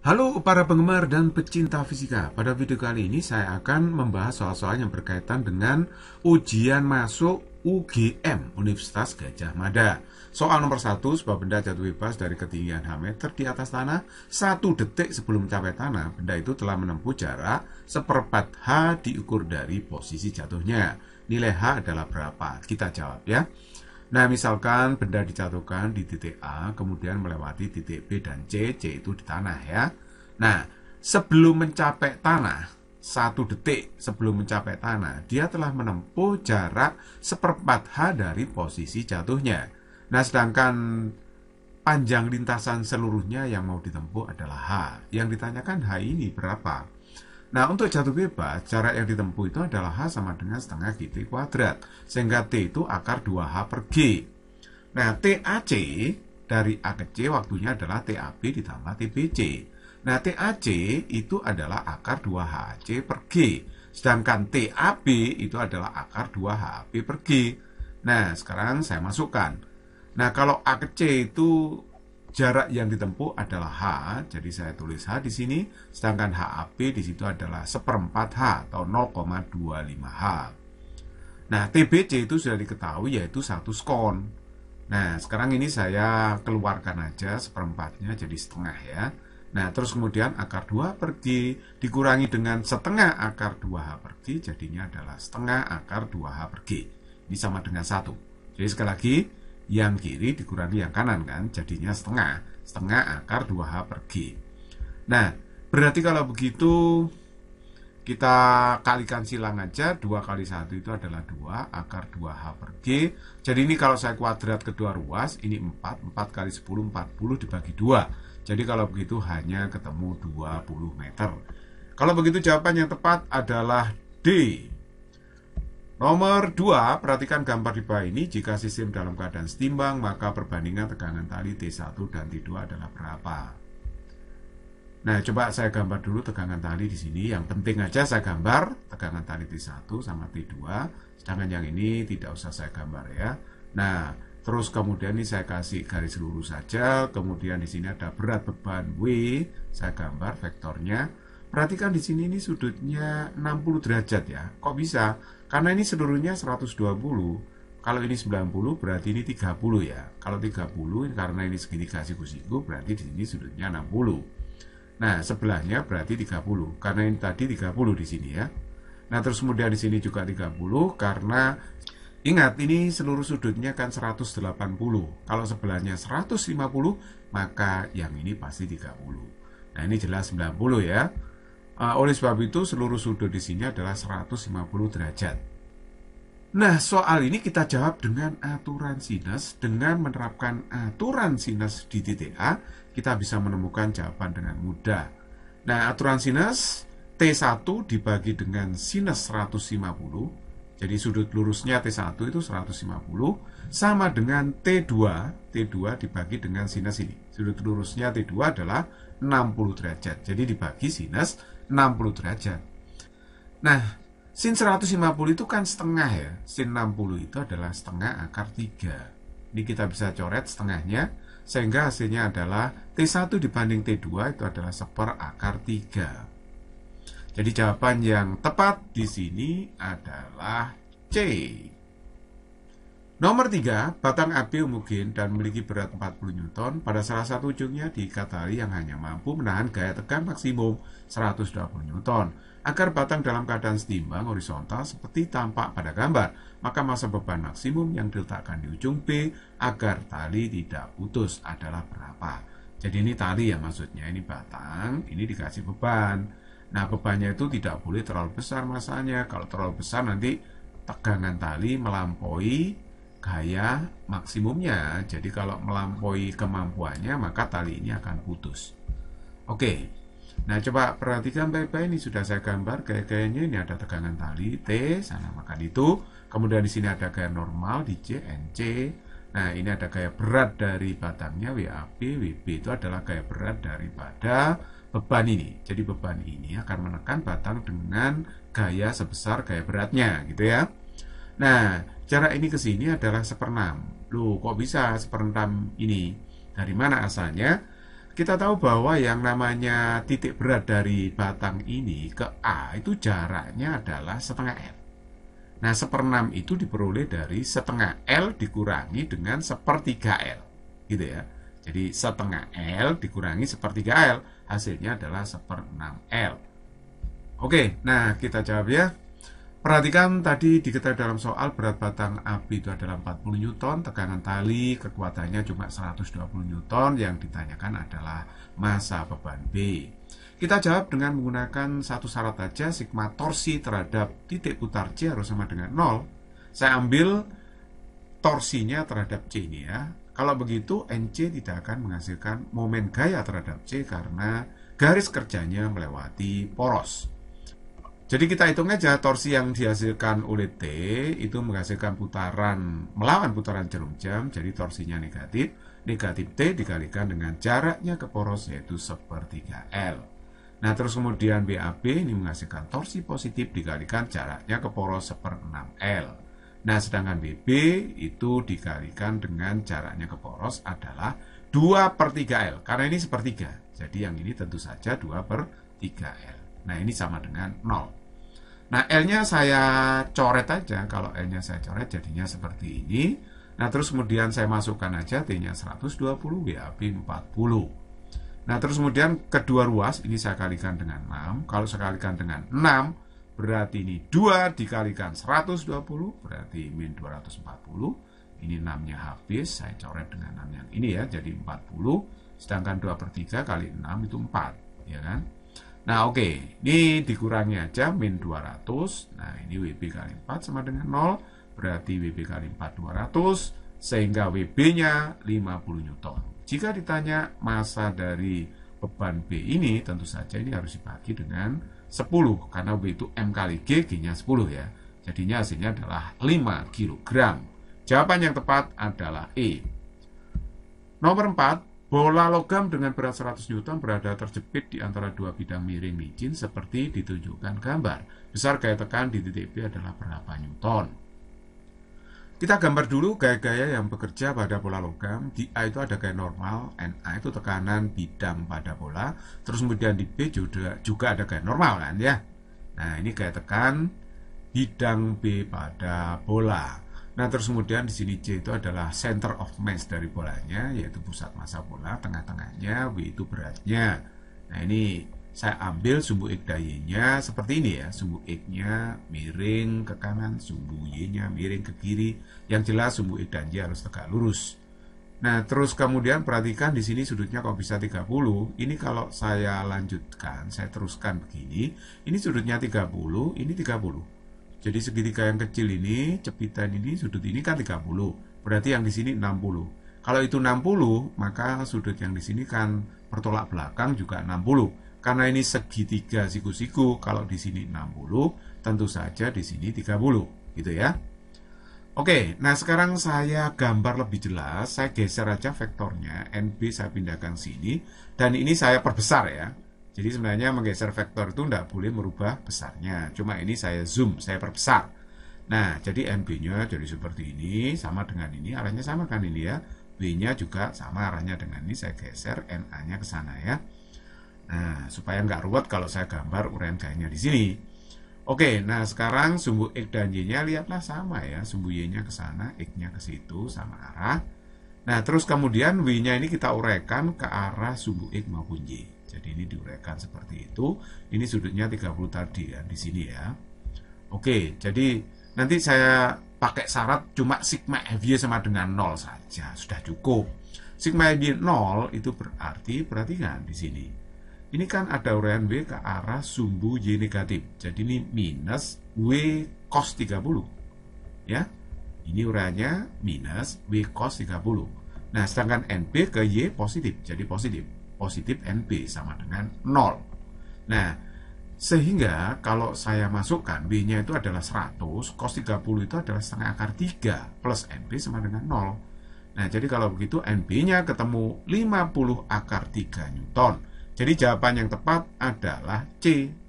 Halo para penggemar dan pecinta fisika. Pada video kali ini saya akan membahas soal-soal yang berkaitan dengan ujian masuk UGM Universitas Gajah Mada. Soal nomor 1 sebuah benda jatuh bebas dari ketinggian H meter di atas tanah satu detik sebelum mencapai tanah benda itu telah menempuh jarak seperempat H diukur dari posisi jatuhnya. Nilai H adalah berapa? Kita jawab ya. Nah, misalkan benda dijatuhkan di titik A, kemudian melewati titik B dan C, C itu di tanah ya. Nah, sebelum mencapai tanah, satu detik sebelum mencapai tanah, dia telah menempuh jarak seperempat H dari posisi jatuhnya. Nah, sedangkan panjang lintasan seluruhnya yang mau ditempuh adalah H. Yang ditanyakan H ini berapa? Nah, untuk jatuh bebas, jarak yang ditempuh itu adalah H sama dengan setengah GT kuadrat. Sehingga T itu akar 2H per G. Nah, TAC dari A ke C waktunya adalah TAB ditambah TBC. Nah, TAC itu adalah akar 2HC per G. Sedangkan TAB itu adalah akar 2HB per G. Nah, sekarang saya masukkan. Nah, kalau A ke C itu jarak yang ditempuh adalah H, jadi saya tulis H di sini, sedangkan HAP di situ adalah seperempat H atau 0,25H. Nah, TBC itu sudah diketahui yaitu satu skon. Nah, sekarang ini saya keluarkan aja seperempatnya jadi setengah ya. Nah, terus kemudian akar 2 g dikurangi dengan setengah akar 2H per g jadinya adalah setengah akar 2H per g. Ini sama dengan satu. Jadi sekali lagi, yang kiri dikurangi yang kanan kan jadinya setengah setengah akar 2H per G nah berarti kalau begitu kita kalikan silang aja 2 kali 1 itu adalah 2 akar 2H per G jadi ini kalau saya kuadrat kedua ruas ini 4 4 kali 10 40 dibagi 2 jadi kalau begitu hanya ketemu 20 meter kalau begitu jawaban yang tepat adalah D Nomor 2, perhatikan gambar di bawah ini. Jika sistem dalam keadaan setimbang, maka perbandingan tegangan tali T1 dan T2 adalah berapa? Nah, coba saya gambar dulu tegangan tali di sini. Yang penting aja saya gambar tegangan tali T1 sama T2. Sedangkan yang ini tidak usah saya gambar ya. Nah, terus kemudian ini saya kasih garis lurus saja. Kemudian di sini ada berat beban W. Saya gambar vektornya. Perhatikan di sini ini sudutnya 60 derajat ya. Kok bisa? Karena ini seluruhnya 120. Kalau ini 90 berarti ini 30 ya. Kalau 30 karena ini segitiga siku-siku berarti di sini sudutnya 60. Nah, sebelahnya berarti 30 karena ini tadi 30 di sini ya. Nah, terus kemudian di sini juga 30 karena Ingat, ini seluruh sudutnya kan 180. Kalau sebelahnya 150, maka yang ini pasti 30. Nah, ini jelas 90 ya. Ah, oleh sebab itu seluruh sudut di sini adalah 150 derajat. Nah, soal ini kita jawab dengan aturan sinus. Dengan menerapkan aturan sinus di titik A, kita bisa menemukan jawaban dengan mudah. Nah, aturan sinus T1 dibagi dengan sinus 150. Jadi sudut lurusnya T1 itu 150 sama dengan T2. T2 dibagi dengan sinus ini. Sudut lurusnya T2 adalah 60 derajat. Jadi dibagi sinus 60 derajat. Nah, sin 150 itu kan setengah ya. Sin 60 itu adalah setengah akar 3. Ini kita bisa coret setengahnya, sehingga hasilnya adalah T1 dibanding T2 itu adalah seper akar 3. Jadi jawaban yang tepat di sini adalah C. Nomor 3, batang api homogen dan memiliki berat 40 Newton pada salah satu ujungnya diikat tali yang hanya mampu menahan gaya tekan maksimum 120 Newton. Agar batang dalam keadaan setimbang horizontal seperti tampak pada gambar, maka masa beban maksimum yang diletakkan di ujung B agar tali tidak putus adalah berapa. Jadi ini tali ya maksudnya, ini batang, ini dikasih beban. Nah bebannya itu tidak boleh terlalu besar masanya, kalau terlalu besar nanti tegangan tali melampaui gaya maksimumnya. Jadi kalau melampaui kemampuannya maka tali ini akan putus. Oke. Nah, coba perhatikan baik-baik ini sudah saya gambar gaya-gayanya ini ada tegangan tali T sana maka itu. Kemudian di sini ada gaya normal di C N C. Nah, ini ada gaya berat dari batangnya WAP WB itu adalah gaya berat daripada beban ini. Jadi beban ini akan menekan batang dengan gaya sebesar gaya beratnya gitu ya. Nah, jarak ini ke sini adalah seperenam. Loh, kok bisa seperenam ini? Dari mana asalnya? Kita tahu bahwa yang namanya titik berat dari batang ini ke A itu jaraknya adalah setengah L. Nah, seperenam itu diperoleh dari setengah L dikurangi dengan sepertiga L. Gitu ya. Jadi setengah L dikurangi sepertiga L, hasilnya adalah seperenam L. Oke, nah kita jawab ya. Perhatikan tadi diketahui dalam soal berat batang api itu adalah 40 Newton, tegangan tali kekuatannya cuma 120 Newton, yang ditanyakan adalah massa beban B. Kita jawab dengan menggunakan satu syarat saja, sigma torsi terhadap titik putar C harus sama dengan 0. Saya ambil torsinya terhadap C ini ya. Kalau begitu NC tidak akan menghasilkan momen gaya terhadap C karena garis kerjanya melewati poros. Jadi kita hitung aja torsi yang dihasilkan oleh T itu menghasilkan putaran melawan putaran jarum jam, jadi torsinya negatif. Negatif T dikalikan dengan jaraknya ke poros yaitu sepertiga L. Nah terus kemudian BAB ini menghasilkan torsi positif dikalikan jaraknya ke poros seperenam L. Nah sedangkan BB itu dikalikan dengan jaraknya ke poros adalah 2 per 3 L. Karena ini sepertiga, jadi yang ini tentu saja 2 per 3 L. Nah ini sama dengan 0. Nah, L-nya saya coret aja. Kalau L-nya saya coret jadinya seperti ini. Nah, terus kemudian saya masukkan aja T-nya 120, WAP 40. Nah, terus kemudian kedua ruas ini saya kalikan dengan 6. Kalau saya kalikan dengan 6, berarti ini 2 dikalikan 120, berarti min 240. Ini 6-nya habis, saya coret dengan 6 yang ini ya, jadi 40. Sedangkan 2 per 3 kali 6 itu 4, ya kan? Nah oke, okay. ini dikurangi aja min 200. Nah ini WB kali 4 sama dengan 0. Berarti WB kali 4 200. Sehingga WB-nya 50 Newton. Jika ditanya masa dari beban B ini, tentu saja ini harus dibagi dengan 10. Karena W itu M kali G, G-nya 10 ya. Jadinya hasilnya adalah 5 kg. Jawaban yang tepat adalah E. Nomor 4, Bola logam dengan berat 100 Newton berada terjepit di antara dua bidang miring micin seperti ditunjukkan gambar. Besar gaya tekan di titik B adalah berapa Newton. Kita gambar dulu gaya-gaya yang bekerja pada bola logam. Di A itu ada gaya normal, NA itu tekanan bidang pada bola. Terus kemudian di B juga, juga ada gaya normal kan ya. Nah ini gaya tekan bidang B pada bola. Nah, terus kemudian di sini C itu adalah center of mass dari bolanya, yaitu pusat massa bola, tengah-tengahnya, W itu beratnya. Nah, ini saya ambil sumbu X dan Y-nya seperti ini ya, sumbu X-nya miring ke kanan, sumbu Y-nya miring ke kiri. Yang jelas sumbu X dan Y harus tegak lurus. Nah, terus kemudian perhatikan di sini sudutnya kok bisa 30. Ini kalau saya lanjutkan, saya teruskan begini, ini sudutnya 30, ini 30. Jadi segitiga yang kecil ini, cepitan ini, sudut ini kan 30. Berarti yang di sini 60. Kalau itu 60, maka sudut yang di sini kan bertolak belakang juga 60. Karena ini segitiga siku-siku, kalau di sini 60, tentu saja di sini 30, gitu ya. Oke, nah sekarang saya gambar lebih jelas, saya geser aja vektornya, NB saya pindahkan sini, dan ini saya perbesar ya, jadi sebenarnya menggeser vektor itu tidak boleh merubah besarnya. Cuma ini saya zoom, saya perbesar. Nah, jadi MB-nya jadi seperti ini, sama dengan ini, arahnya sama kan ini ya. B-nya juga sama arahnya dengan ini, saya geser NA-nya ke sana ya. Nah, supaya nggak ruwet kalau saya gambar uraian gayanya di sini. Oke, nah sekarang sumbu X dan Y-nya lihatlah sama ya. Sumbu Y-nya ke sana, X-nya ke situ, sama arah. Nah, terus kemudian W-nya ini kita uraikan ke arah sumbu X maupun Y. Jadi ini diuraikan seperti itu. Ini sudutnya 30 tadi ya di sini ya. Oke, jadi nanti saya pakai syarat cuma sigma FY sama dengan 0 saja, sudah cukup. Sigma FY 0 itu berarti perhatikan di sini. Ini kan ada uraian W ke arah sumbu Y negatif. Jadi ini minus W cos 30. Ya. Ini uraiannya minus W cos 30. Nah, sedangkan NP ke Y positif, jadi positif positif NB sama dengan 0. Nah, sehingga kalau saya masukkan B-nya itu adalah 100, cos 30 itu adalah setengah akar 3 plus NB sama dengan 0. Nah, jadi kalau begitu NB-nya ketemu 50 akar 3 Newton. Jadi jawaban yang tepat adalah C,